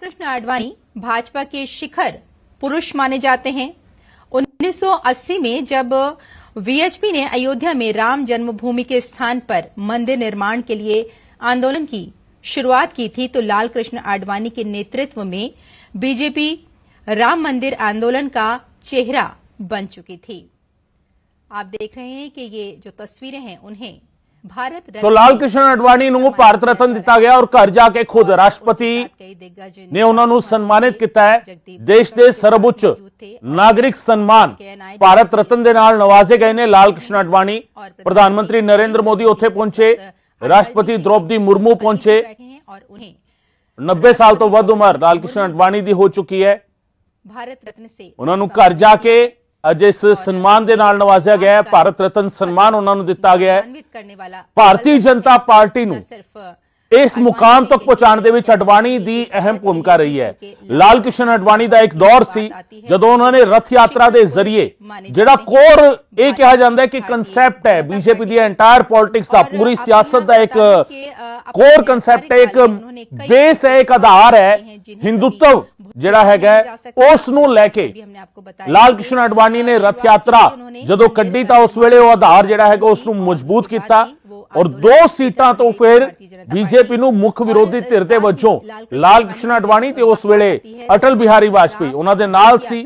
कृष्ण आडवाणी भाजपा के शिखर पुरुष माने जाते हैं 1980 में जब वीएचपी ने अयोध्या में राम जन्मभूमि के स्थान पर मंदिर निर्माण के लिए आंदोलन की शुरुआत की थी तो लाल कृष्ण आडवाणी के नेतृत्व में बीजेपी राम मंदिर आंदोलन का चेहरा बन चुकी थी आप देख रहे हैं कि ये जो तस्वीरें हैं उन्हें ਸੋ ਲਾਲ ਕ੍ਰਿਸ਼ਨ ਅਡਵਾਨੀ ਨੂੰ ਭਾਰਤ ਰਤਨ ਦਿੱਤਾ ਗਿਆ ਔਰ ਘਰ ਜਾ ਕੇ ਖੁਦ ਰਾਸ਼ਟਰਪਤੀ ਨੇ ਉਹਨਾਂ ਨੂੰ ਸਨਮਾਨਿਤ ਕੀਤਾ ਹੈ ਦੇਸ਼ ਦੇ ਸਰਵਉੱਚ ਨਾਗਰਿਕ ਸਨਮਾਨ ਭਾਰਤ ਰਤਨ ਦੇ ਨਾਲ ਨਵਾਜ਼ੇ ਗਏ ਨੇ ਲਾਲ ਕ੍ਰਿਸ਼ਨ ਅਡਵਾਨੀ ਪ੍ਰਧਾਨ ਮੰਤਰੀ ਨਰਿੰਦਰ ਮੋਦੀ ਉੱਥੇ ਪਹੁੰਚੇ ਰਾਸ਼ਟਰਪਤੀ ਦ੍ਰੋਪਦੀ ਮੁਰਮੂ ਪਹੁੰਚੇ 90 ਸਾਲ ਤੋਂ ਵੱਧ ਉਮਰ ਲਾਲ ਕ੍ਰਿਸ਼ਨ ਅਡਵਾਨੀ ਦੀ ਹੋ ਚੁੱਕੀ ਹੈ ਭਾਰਤ ਰਤਨ ਸੇ ਉਹਨਾਂ ਨੂੰ ਘਰ ਜਾ ਕੇ ਅੱਜ ਇਸ ਸਨਮਾਨ ਦੇ ਨਾਲ ਨਵਾਜ਼ਿਆ ਗਿਆ ਹੈ ਭਾਰਤ ਰਤਨ ਸਨਮਾਨ ਉਹਨਾਂ ਨੂੰ ਦਿੱਤਾ ਗਿਆ ਹੈ ਭਾਰਤੀ ਜਨਤਾ ਪਾਰਟੀ ਨੂੰ ਸਿਰਫ ਇਸ ਮੁਕਾਮ ਤੱਕ ਪਹੁੰਚਾਉਣ ਦੇ ਵਿੱਚ ਅਡਵਾਨੀ ਦੀ ਅਹਿਮ ਭੂਮਿਕਾ ਰਹੀ ਹੈ ਲਾਲ ਕਿਸ਼ਨ ਅਡਵਾਨੀ ਦਾ ਇੱਕ ਦੌਰ ਸੀ ਜਦੋਂ ਉਹਨਾਂ ਨੇ ਰਥ ਯਾਤਰਾ ਦੇ ਜ਼ਰੀਏ ਜਿਹੜਾ ਕੋਰ ਇਹ ਕਿਹਾ ਜਾਂਦਾ ਹੈ ਕਿ ਕਨਸੈਪਟ ਹੈ ਬੀਜੇਪੀ ਦੀ ਐਂਟਾਇਰ ਪੋਲਿਟਿਕਸ ਦਾ ਪੂਰੀ ਸਿਆਸਤ ਦਾ ਇੱਕ ਕੋਰ ਕਨਸੈਪਟ ਹੈ ਇੱਕ ਬੇਸ ਹੈ ਇੱਕ ਆਧਾਰ ਹੈ ਹਿੰਦੂਤਵ ਜਿਹੜਾ ਹੈਗਾ ਉਸ ਨੂੰ ਲੈ ਕੇ ਲਾਲ ਕਿਸ਼ਨ ਅਡਵਾਨੀ ਨੇ ਰਥ ਯਾਤਰਾ ਜਦੋਂ ਕੱਢੀ ਤਾਂ ਉਸ ਵੇਲੇ ਉਹ ਆਧਾਰ ਜਿਹੜਾ ਹੈਗਾ ਉਸ ਨੂੰ ਮਜ਼ਬੂਤ ਕੀਤਾ ਔਰ ਦੋ ਸੀਟਾਂ ਤੋਂ ਫਿਰ ਬੀਜੇਪੀ ਨੂੰ ਮੁੱਖ ਵਿਰੋਧੀ ਧਿਰ ਦੇ ਵੱਜੋਂ ਲਾਲ ਕ੍ਰਿਸ਼ਨ ਅਡਵਾਨੀ ਤੇ ਉਸ ਵੇਲੇ ਅਟਲ ਬਿਹਾਰੀ ਵਾਜਪਾਈ ਉਹਨਾਂ ਦੇ ਨਾਲ ਸੀ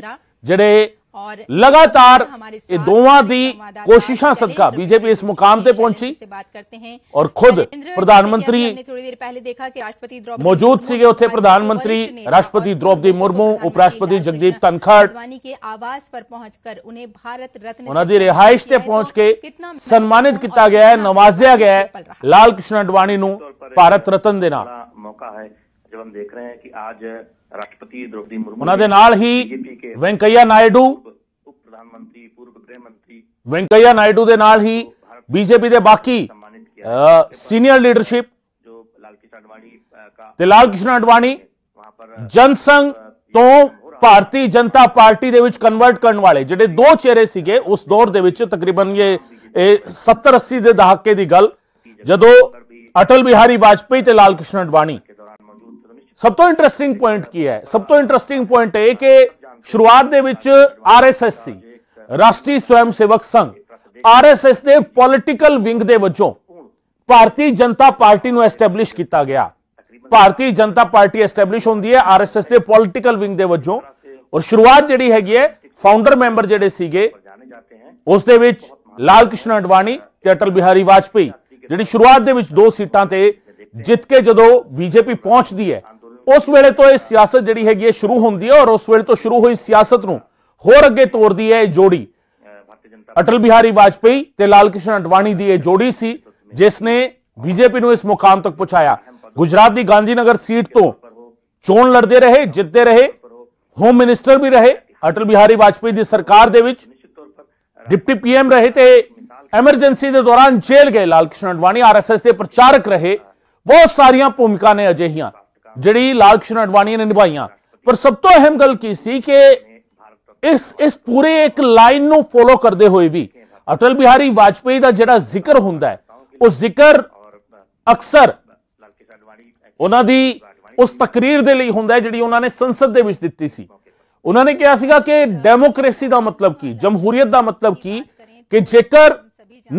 ਜਿਹੜੇ और लगातार ये दोवा दी कोशिशा सदका बीजेपी इस मुकाम पे पहुंची से बात करते हैं और खुद प्रधानमंत्री थोड़ी देर पहले देखा कि राष्ट्रपति मौजूद सीगे उथे प्रधानमंत्री राष्ट्रपति द्रौपदी मुर्मू उपराष्ट्रपति जगदीप धनखड़ के आवास पर पहुंचकर उन्हें भारत रत्न उन्होंने रिहायश से तो पहुंच के सम्मानित किया गया है नवाजा गया है लाल कृष्ण अडवाणी भारत रत्न देना मौका है ਦੇਖ ਰਹੇ ਹਾਂ ਕਿ ਅੱਜ ਰਾਸ਼ਟਰਪਤੀ ਦ੍ਰੋਪਦੀ ਮੁਰਮੂ ਉਹਨਾਂ ਦੇ ਨਾਲ ਹੀ ਵੈਂਕਈਆ ਨਾਇਡੂ ਉਪ ਪ੍ਰਧਾਨ ਮੰਤਰੀ ਪੂਰਵ ਗ੍ਰਹਿ ਮੰਤਰੀ ਵੈਂਕਈਆ ਨਾਇਡੂ ਦੇ ਨਾਲ ਹੀ ਬੀਜੇਪੀ ਦੇ ਬਾਕੀ ਸੀਨੀਅਰ ਲੀਡਰਸ਼ਿਪ ਜੋ ਲਾਲ ਕਿਸ਼ਨ ਅਡਵਾਣੀ ਤੇ ਲਾਲ ਕਿਸ਼ਨ ਅਡਵਾਣੀ ਜਨਸੰਗ ਤੋਂ ਭਾਰਤੀ ਜਨਤਾ ਪਾਰਟੀ ਦੇ ਵਿੱਚ ਕਨਵਰਟ ਕਰਨ ਵਾਲੇ ਜਿਹੜੇ ਦੋ ਚਿਹਰੇ ਸੀਗੇ ਉਸ ਦੌਰ ਦੇ ਵਿੱਚ ਤਕਰੀਬਨ ਇਹ 70 80 ਦੇ ਦਹਾਕੇ ਦੀ ਗੱਲ ਜਦੋਂ ਅਟਲ ਬਿਹਾਰੀ ਵਾਜਪੇਈ ਤੇ ਲਾਲ ਕਿਸ਼ਨ ਅਡਵਾਨੀ ਸਭ ਤੋਂ ਇੰਟਰਸਟਿੰਗ ਪੁਆਇੰਟ ਕੀ ਹੈ ਸਭ ਤੋਂ ਇੰਟਰਸਟਿੰਗ ਪੁਆਇੰਟ ਇਹ ਕਿ ਸ਼ੁਰੂਆਤ ਦੇ ਵਿੱਚ ਆਰਐਸਐਸ ਸੀ ਰਾਸ਼ਟਰੀ ਸਵੈਮ ਸੇਵਕ ਸੰਘ ਆਰਐਸਐਸ ਦੇ ਪੋਲਿਟੀਕਲ ਵਿੰਗ ਦੇ ਵਜੋਂ ਭਾਰਤੀ ਜਨਤਾ ਪਾਰਟੀ ਨੂੰ ਐਸਟੈਬਲਿਸ਼ ਕੀਤਾ ਗਿਆ ਭਾਰਤੀ ਜਨਤਾ ਪਾਰਟੀ ਐਸਟੈਬਲਿਸ਼ ਹੁੰਦੀ ਹੈ ਆਰਐਸਐਸ ਦੇ ਪੋਲਿਟੀਕਲ ਵਿੰਗ ਦੇ ਵਜੋਂ ਔਰ ਸ਼ੁਰੂਆਤ ਜਿਹੜੀ ਹੈਗੀ ਹੈ ਫਾਊਂਡਰ ਮੈਂਬਰ ਜਿਹੜੇ ਸੀਗੇ ਉਸ ਦੇ ਵਿੱਚ ਲਾਲ ਕ੍ਰਿਸ਼ਨ ਅਡਵਾਨੀ ਤੇ ਅਟਲ ਬਿਹਾਰੀ ਵਾਜਪਾਈ ਜਿਹੜੀ ਸ਼ੁਰੂਆਤ ਦੇ ਵਿੱਚ ਦੋ ਸੀਟਾਂ ਤੇ ਜਿੱਤ ਕੇ ਜਦੋਂ ਬੀਜੇਪੀ ਪਹੁੰਚਦੀ ਹੈ ਉਸ ਵੇਲੇ ਤੋਂ ਇਹ ਸਿਆਸਤ ਜਿਹੜੀ ਹੈਗੀ ਹੈ ਸ਼ੁਰੂ ਹੁੰਦੀ ਹੈ ਔਰ ਉਸ ਵੇਲੇ ਤੋਂ ਸ਼ੁਰੂ ਹੋਈ ਸਿਆਸਤ ਨੂੰ ਹੋਰ ਅੱਗੇ ਤੋਰਦੀ ਹੈ ਇਹ ਜੋੜੀ ਅਟਲ ਬਿਹਾਰੀ ਵਾਜਪਾਈ ਤੇ ਲਾਲ ਕਿਸ਼ਨ ਅਡਵਾਨੀ ਦੀ ਇਹ ਜੋੜੀ ਸੀ ਜਿਸ ਨੇ ਬੀਜੇਪੀ ਨੂੰ ਇਸ ਮੁਕਾਮ ਤੱਕ ਪਹੁੰਚਾਇਆ ਗੁਜਰਾਤ ਦੀ ਗਾਂਧੀਨਗਰ ਸੀਟ ਤੋਂ ਚੋਣ ਲੜਦੇ ਰਹੇ ਜਿੱਤਦੇ ਰਹੇ ਹੋਮ ਮਿਨਿਸਟਰ ਵੀ ਰਹੇ ਅਟਲ ਬਿਹਾਰੀ ਵਾਜਪਾਈ ਦੀ ਸਰਕਾਰ ਦੇ ਵਿੱਚ ਡਿਪਟੀ ਪੀਐਮ ਰਹੇ ਤੇ ਐਮਰਜੈਂਸੀ ਦੇ ਦੌਰਾਨ ਜੇਲ੍ਹ ਗਏ ਲਾਲ ਕਿਸ਼ਨ ਅਡਵਾਨੀ ਆਰਐਸਐਸ ਦੇ ਪ੍ਰਚਾਰਕ ਰਹੇ ਬਹੁਤ ਸਾਰੀਆਂ ਭੂਮਿਕਾ ਨੇ ਅਜਿਹੀਆਂ ਜਿਹੜੀ ਲਾਲ ਕ੍ਰਿਸ਼ਨ ਅਡਵਾਨੀ ਨੇ ਨਿਭਾਈਆਂ ਪਰ ਸਭ ਤੋਂ ਅਹਿਮ ਗੱਲ ਕੀ ਸੀ ਕਿ ਇਸ ਇਸ ਪੂਰੇ ਇੱਕ ਲਾਈਨ ਨੂੰ ਫੋਲੋ ਕਰਦੇ ਹੋਏ ਵੀ ਅਟਲ ਬਿਹਾਰੀ ਵਾਜਪੇਈ ਦਾ ਜਿਹੜਾ ਜ਼ਿਕਰ ਹੁੰਦਾ ਹੈ ਉਹ ਜ਼ਿਕਰ ਅਕਸਰ ਉਹਨਾਂ ਦੀ ਉਸ ਤਕਰੀਰ ਦੇ ਲਈ ਹੁੰਦਾ ਜਿਹੜੀ ਉਹਨਾਂ ਨੇ ਸੰਸਦ ਦੇ ਵਿੱਚ ਦਿੱਤੀ ਸੀ ਉਹਨਾਂ ਨੇ ਕਿਹਾ ਸੀਗਾ ਕਿ ਡੈਮੋਕ੍ਰੇਸੀ ਦਾ ਮਤਲਬ ਕੀ ਜਮਹੂਰੀਅਤ ਦਾ ਮਤਲਬ ਕੀ ਕਿ ਜੇਕਰ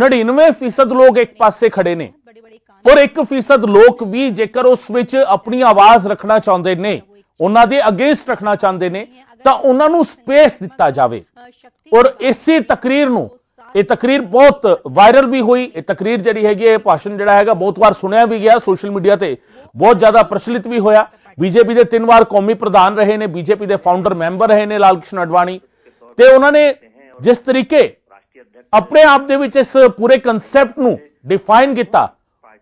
99% ਲੋਕ ਇੱਕ ਪਾਸੇ ਖੜੇ ਨੇ ਪਰ 1% ਲੋਕ ਵੀ ਜੇਕਰ ਉਸ ਵਿੱਚ ਆਪਣੀ ਆਵਾਜ਼ ਰੱਖਣਾ ਚਾਹੁੰਦੇ ਨੇ ਉਹਨਾਂ ਦੇ ਅਗੇਂਸਟ ਰੱਖਣਾ ਚਾਹੁੰਦੇ ਨੇ ਤਾਂ ਉਹਨਾਂ ਨੂੰ ਸਪੇਸ ਦਿੱਤਾ ਜਾਵੇ ਔਰ ਇਸੇ ਤਕਰੀਰ ਨੂੰ ਇਹ ਤਕਰੀਰ ਬਹੁਤ ਵਾਇਰਲ ਵੀ ਹੋਈ ਇਹ ਤਕਰੀਰ ਜਿਹੜੀ ਹੈਗੀ ਇਹ ਭਾਸ਼ਣ ਜਿਹੜਾ ਹੈਗਾ ਬਹੁਤ ਵਾਰ ਸੁਣਿਆ ਵੀ ਗਿਆ ਸੋਸ਼ਲ ਮੀਡੀਆ ਤੇ ਬਹੁਤ ਜ਼ਿਆਦਾ ਪ੍ਰਚਲਿਤ ਵੀ ਹੋਇਆ ਬੀਜੇਪੀ ਦੇ ਤਿੰਨ ਵਾਰ ਕੌਮੀ ਪ੍ਰਧਾਨ ਰਹੇ ਨੇ ਬੀਜੇਪੀ ਦੇ ਫਾਊਂਡਰ ਮੈਂਬਰ ਰਹੇ ਨੇ ਲਾਲ ਕ੍ਰਿਸ਼ਨ ਅਡਵਾਨੀ ਤੇ ਉਹਨਾਂ ਨੇ ਜਿਸ ਤਰੀਕੇ ਆਪਣੇ ਆਪ ਦੇ ਵਿੱਚ ਇਸ ਪੂਰੇ ਕਨਸੈਪਟ ਨੂੰ ਡਿਫਾਈਨ ਕੀਤਾ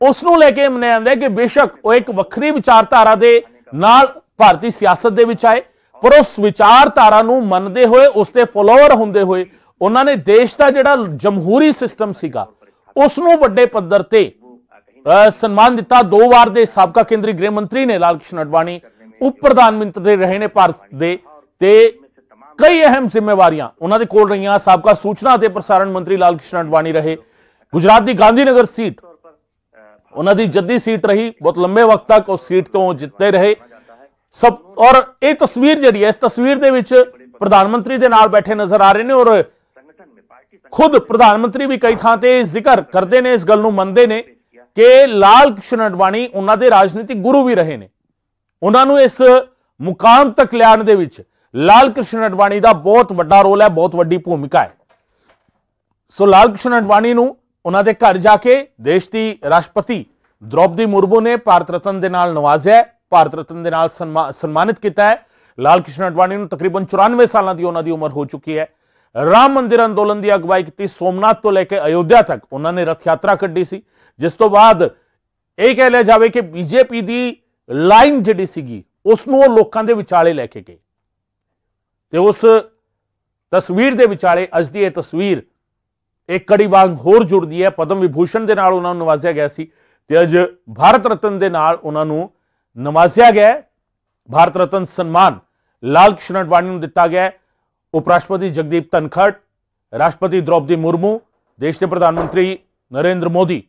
ਉਸ ਨੂੰ ਲੈ ਕੇ ਮੰਨਿਆ ਜਾਂਦਾ ਕਿ ਬੇਸ਼ੱਕ ਉਹ ਇੱਕ ਵੱਖਰੀ ਵਿਚਾਰਧਾਰਾ ਦੇ ਨਾਲ ਭਾਰਤੀ ਸਿਆਸਤ ਦੇ ਵਿੱਚ ਆਏ ਪਰ ਉਸ ਵਿਚਾਰਧਾਰਾ ਨੂੰ ਮੰਨਦੇ ਹੋਏ ਉਸ ਦੇ ਫਲੋਅਰ ਹੁੰਦੇ ਹੋਏ ਉਹਨਾਂ ਨੇ ਦੇਸ਼ ਦਾ ਜਿਹੜਾ ਜਮਹੂਰੀ ਸਿਸਟਮ ਸੀਗਾ ਉਸ ਨੂੰ ਵੱਡੇ ਪੱਧਰ ਤੇ ਸਨਮਾਨ ਦਿੱਤਾ ਦੋ ਵਾਰ ਦੇ ਸਾਬਕਾ ਕੇਂਦਰੀ ਗ੍ਰਹਿ ਮੰਤਰੀ ਨੇ ਲਾਲ ਕ੍ਰਿਸ਼ਨ ਅਡਵਾਨੀ ਉਪ ਪ੍ਰਧਾਨ ਮੰਤਰੀ ਰਹੇ ਨੇ ਭਾਰਤ ਦੇ ਤੇ ਕਈ ਅਹਿਮ ਜ਼ਿੰਮੇਵਾਰੀਆਂ ਉਹਨਾਂ ਦੇ ਕੋਲ ਰਹੀਆਂ ਸਾਬਕਾ ਸੂਚਨਾ ਤੇ ਪ੍ਰਸਾਰਣ ਮੰਤਰੀ ਲਾਲ ਕ੍ਰਿਸ਼ਨ ਅਡਵਾਨੀ ਰਹੇ ਗੁਜਰਾਤ ਦੀ ਗਾਂਧੀਨਗਰ ਸੀਟ ਉਹਨਾਂ ਦੀ ਜੱਦੀ ਸੀਟ ਰਹੀ ਬਹੁਤ ਲੰਮੇ ਵਕਤ ਤੱਕ ਉਹ ਸੀਟ ਤੋਂ ਜਿੱਤਦੇ ਰਹੇ ਸਭ ਔਰ ਇਹ ਤਸਵੀਰ ਜਿਹੜੀ ਹੈ ਇਸ ਤਸਵੀਰ ਦੇ ਵਿੱਚ ਪ੍ਰਧਾਨ ਮੰਤਰੀ ਦੇ ਨਾਲ ਬੈਠੇ ਨਜ਼ਰ ਆ ਰਹੇ ਨੇ ਔਰ ਖੁਦ ਪ੍ਰਧਾਨ ਮੰਤਰੀ ਵੀ ਕਈ ਥਾਂ ਤੇ ਜ਼ਿਕਰ ਕਰਦੇ ਨੇ ਇਸ ਗੱਲ ਨੂੰ ਮੰਨਦੇ ਨੇ ਕਿ ਲਾਲ ਕ੍ਰਿਸ਼ਨ ਅਡਵਾਨੀ ਉਹਨਾਂ ਦੇ ਰਾਜਨੀਤਿਕ ਗੁਰੂ ਵੀ ਰਹੇ ਨੇ ਉਹਨਾਂ ਨੂੰ ਇਸ ਮੁਕਾਮ ਤੱਕ ਲਿਆਉਣ ਦੇ ਵਿੱਚ ਲਾਲ ਕ੍ਰਿਸ਼ਨ ਅਡਵਾਨੀ ਦਾ ਬਹੁਤ ਵੱਡਾ ਰੋਲ ਹੈ ਬਹੁਤ ਵੱਡੀ ਭੂਮਿਕਾ ਹੈ ਸੋ ਲਾਲ ਕ੍ਰਿਸ਼ਨ ਅਡਵਾਨੀ ਨੂੰ ਉਹਨਾਂ ਦੇ ਘਰ ਜਾ ਕੇ ਦੇਸ਼ ਦੀ ਰਾਸ਼ਟਰਪਤੀ ਦ੍ਰੋਪਦੀ ਮੁਰਮੂ ਨੇ ਭਾਰਤ ਰਤਨ ਦੇ ਨਾਲ ਨਵਾਜ਼ਿਆ ਭਾਰਤ ਰਤਨ ਦੇ ਨਾਲ ਸਨਮਾਨਿਤ ਕੀਤਾ ਹੈ ਲਾਲ ਕ੍ਰਿਸ਼ਨ ਅਡਵਾਨੀ ਨੂੰ ਤਕਰੀਬਨ 94 ਸਾਲਾਂ ਦੀ ਉਹਨਾਂ ਦੀ ਉਮਰ ਹੋ ਚੁੱਕੀ ਹੈ ਰਾਮ ਮੰਦਿਰ ਅੰਦੋਲਨ ਦੀ ਅਗਵਾਈ ਕੀਤੀ ਸੋਮਨਾਥ ਤੋਂ ਲੈ ਕੇ ਅਯੋਧਿਆ ਤੱਕ ਉਹਨਾਂ ਨੇ ਰਥ ਯਾਤਰਾ ਕੱਢੀ ਸੀ ਜਿਸ ਤੋਂ ਬਾਅਦ ਇਹ ਕਹਿ ਲਿਆ ਜਾਵੇ ਕਿ ਬੀਜੇਪੀ ਦੀ ਲਾਈਨ ਜਿਹੜੀ ਸੀਗੀ ਉਸ ਨੂੰ ਉਹ ਲੋਕਾਂ ਦੇ ਵਿਚਾਲੇ ਲੈ ਕੇ ਗਏ ਤੇ ਉਸ ਤਸਵੀਰ ਦੇ ਵਿਚਾਲੇ ਅਜਦੀ ਇਹ ਤਸਵੀਰ ਇੱਕ ਕੜੀ ਵਾਂਗ ਹੋਰ ਜੁੜਦੀ ਹੈ ਪਦਮ ਵਿਭੂਸ਼ਣ ਦੇ ਨਾਲ ਉਹਨਾਂ ਨੂੰ ਨਵਾਜ਼ਿਆ ਗਿਆ ਸੀ ਤੇ ਅੱਜ ਭਾਰਤ ਰਤਨ ਦੇ ਨਾਲ ਉਹਨਾਂ ਨੂੰ ਨਵਾਜ਼ਿਆ ਗਿਆ ਭਾਰਤ ਰਤਨ ਸਨਮਾਨ ਲਾਲ ਕ੍ਰਿਸ਼ਨ ਅਡਵਾਨੀ ਨੂੰ ਦਿੱਤਾ ਗਿਆ ਉਪ ਰਾਸ਼ਟਰਪਤੀ ਜਗਦੀਪ ਧਨਖੜ ਰਾਸ਼ਟਰਪਤੀ ਦ੍ਰੋਪਦੀ ਮੁਰਮੂ ਦੇਸ਼ ਦੇ ਪ੍ਰਧਾਨ ਮੰਤਰੀ ਨਰਿੰਦਰ ਮੋਦੀ